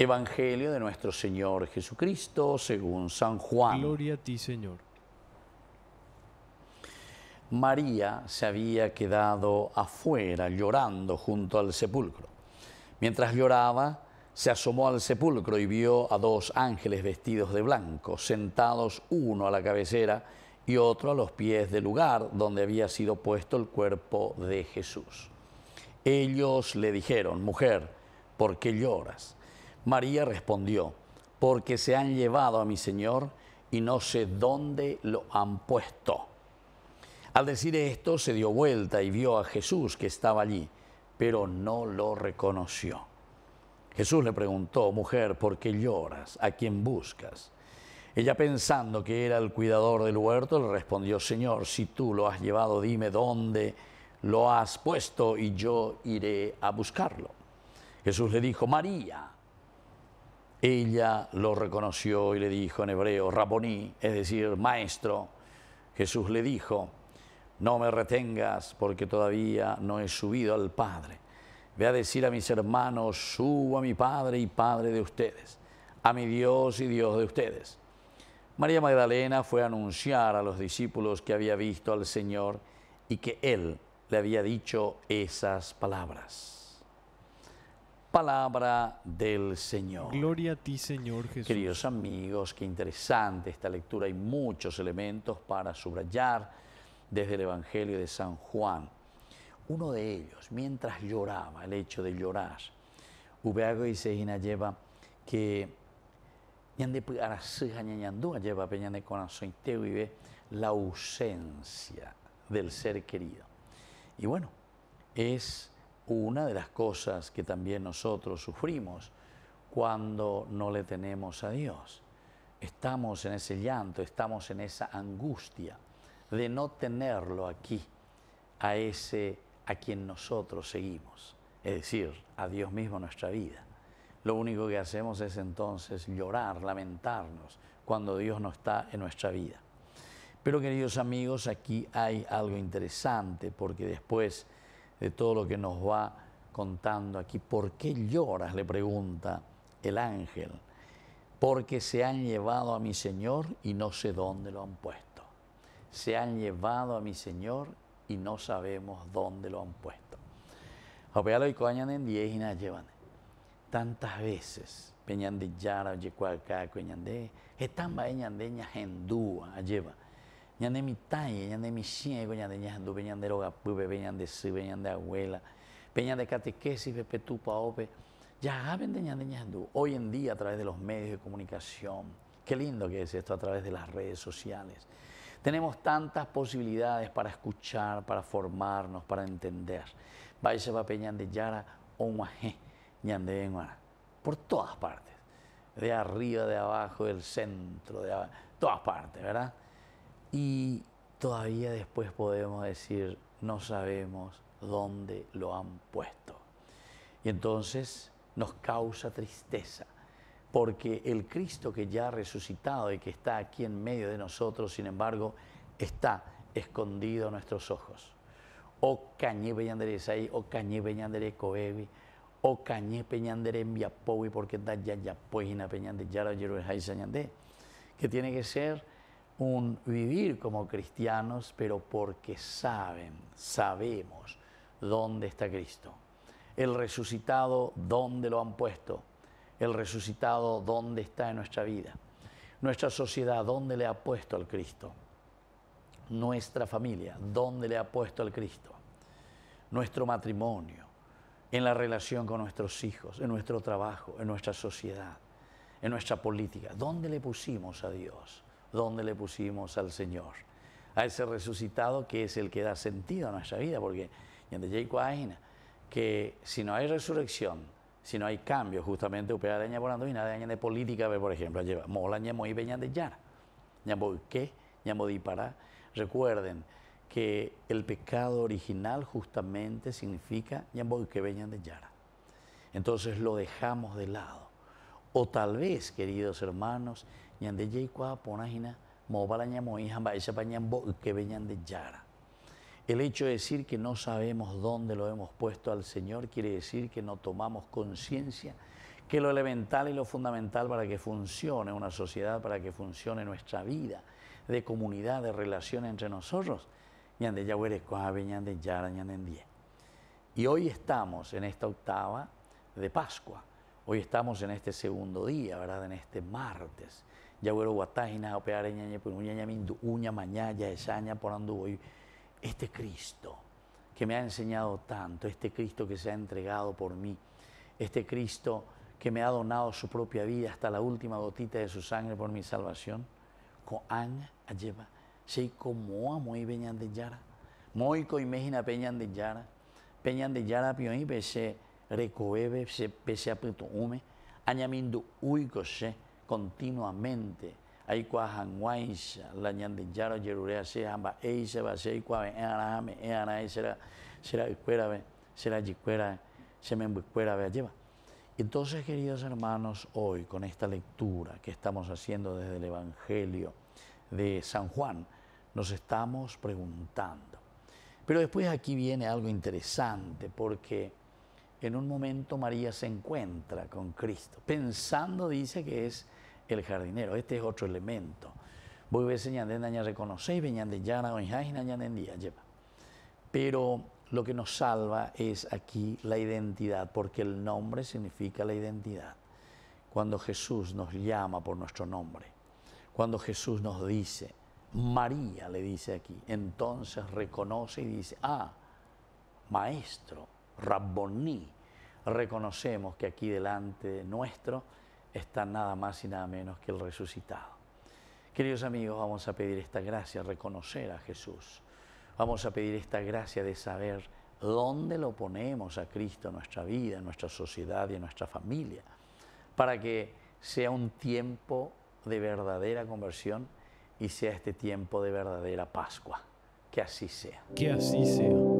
Evangelio de nuestro Señor Jesucristo, según San Juan. Gloria a ti, Señor. María se había quedado afuera llorando junto al sepulcro. Mientras lloraba, se asomó al sepulcro y vio a dos ángeles vestidos de blanco, sentados uno a la cabecera y otro a los pies del lugar donde había sido puesto el cuerpo de Jesús. Ellos le dijeron, mujer, ¿por qué lloras? María respondió, porque se han llevado a mi Señor y no sé dónde lo han puesto. Al decir esto se dio vuelta y vio a Jesús que estaba allí, pero no lo reconoció. Jesús le preguntó, mujer, ¿por qué lloras? ¿A quién buscas? Ella pensando que era el cuidador del huerto, le respondió, Señor, si tú lo has llevado, dime dónde lo has puesto y yo iré a buscarlo. Jesús le dijo, María. Ella lo reconoció y le dijo en hebreo, Raboní, es decir, maestro. Jesús le dijo, no me retengas porque todavía no he subido al Padre. Ve a decir a mis hermanos, subo a mi Padre y Padre de ustedes, a mi Dios y Dios de ustedes. María Magdalena fue a anunciar a los discípulos que había visto al Señor y que Él le había dicho esas palabras palabra del Señor. Gloria a ti, Señor Jesús. Queridos amigos, qué interesante esta lectura. Hay muchos elementos para subrayar desde el Evangelio de San Juan. Uno de ellos, mientras lloraba, el hecho de llorar, Ubeago y Sejina lleva que lleva peñane corazón vive la ausencia del ser querido. Y bueno, es una de las cosas que también nosotros sufrimos cuando no le tenemos a Dios. Estamos en ese llanto, estamos en esa angustia de no tenerlo aquí, a ese a quien nosotros seguimos, es decir, a Dios mismo nuestra vida. Lo único que hacemos es entonces llorar, lamentarnos cuando Dios no está en nuestra vida. Pero queridos amigos, aquí hay algo interesante porque después de todo lo que nos va contando aquí. ¿Por qué lloras? le pregunta el ángel. Porque se han llevado a mi Señor y no sé dónde lo han puesto. Se han llevado a mi Señor y no sabemos dónde lo han puesto. y coñan en diez Tantas veces, peñan de yara, Yecuacá, coñan de, están bañan de lleva de ñande de ñande de ñande ñandu, ñande de ñande su, de abuela, de catequesis, tupa ope. Ya de ñande ñandu. Hoy en día a través de los medios de comunicación, qué lindo que es esto a través de las redes sociales. Tenemos tantas posibilidades para escuchar, para formarnos, para entender. Vaya va de yara, omaje, ñande Por todas partes. De arriba, de abajo, del centro, de todas partes, ¿verdad? Y todavía después podemos decir, no sabemos dónde lo han puesto. Y entonces nos causa tristeza, porque el Cristo que ya ha resucitado y que está aquí en medio de nosotros, sin embargo, está escondido a nuestros ojos. O cañé peñandere o cañé peñandere o cañé peñandere porque ya ya ya que tiene que ser un vivir como cristianos, pero porque saben, sabemos dónde está Cristo. El resucitado, dónde lo han puesto. El resucitado, dónde está en nuestra vida. Nuestra sociedad, dónde le ha puesto al Cristo. Nuestra familia, dónde le ha puesto al Cristo. Nuestro matrimonio, en la relación con nuestros hijos, en nuestro trabajo, en nuestra sociedad, en nuestra política. ¿Dónde le pusimos a Dios? donde le pusimos al Señor, a ese resucitado que es el que da sentido a nuestra vida, porque que si no hay resurrección, si no hay cambio, justamente upea daña por y nada de política, por ejemplo, lleva mola y peña de yar, ñamo qué, para. Recuerden que el pecado original justamente significa ñamo que peñan de yara. Entonces lo dejamos de lado. O tal vez, queridos hermanos, ñande que de yara. El hecho de decir que no sabemos dónde lo hemos puesto al Señor quiere decir que no tomamos conciencia que lo elemental y lo fundamental para que funcione una sociedad, para que funcione nuestra vida de comunidad, de relación entre nosotros, ñande ñande yara, Y hoy estamos en esta octava de Pascua. Hoy estamos en este segundo día, ¿verdad? En este martes. Yagüero Guatájina, Opeare, Ñaña, Puruña, Ñamindu, Uña, Mañaya, Esaña, hoy Este Cristo que me ha enseñado tanto, este Cristo que se ha entregado por mí, este Cristo que me ha donado su propia vida hasta la última gotita de su sangre por mi salvación. Coán lleva, sei como amo y peñan de yara, moico y imagina peñan de yara, peñan de yara pion y pese recoebe pese hume añamindo uico se, continuamente. la será, será será se me Entonces, queridos hermanos, hoy con esta lectura que estamos haciendo desde el Evangelio de San Juan, nos estamos preguntando. Pero después aquí viene algo interesante, porque en un momento María se encuentra con Cristo, pensando, dice que es el jardinero. Este es otro elemento. Voy a de en día Pero lo que nos salva es aquí la identidad, porque el nombre significa la identidad. Cuando Jesús nos llama por nuestro nombre, cuando Jesús nos dice, María le dice aquí, entonces reconoce y dice, ah, maestro, raboní... reconocemos que aquí delante nuestro está nada más y nada menos que el resucitado. Queridos amigos, vamos a pedir esta gracia, reconocer a Jesús. Vamos a pedir esta gracia de saber dónde lo ponemos a Cristo en nuestra vida, en nuestra sociedad y en nuestra familia, para que sea un tiempo de verdadera conversión y sea este tiempo de verdadera Pascua. Que así sea. Que así sea.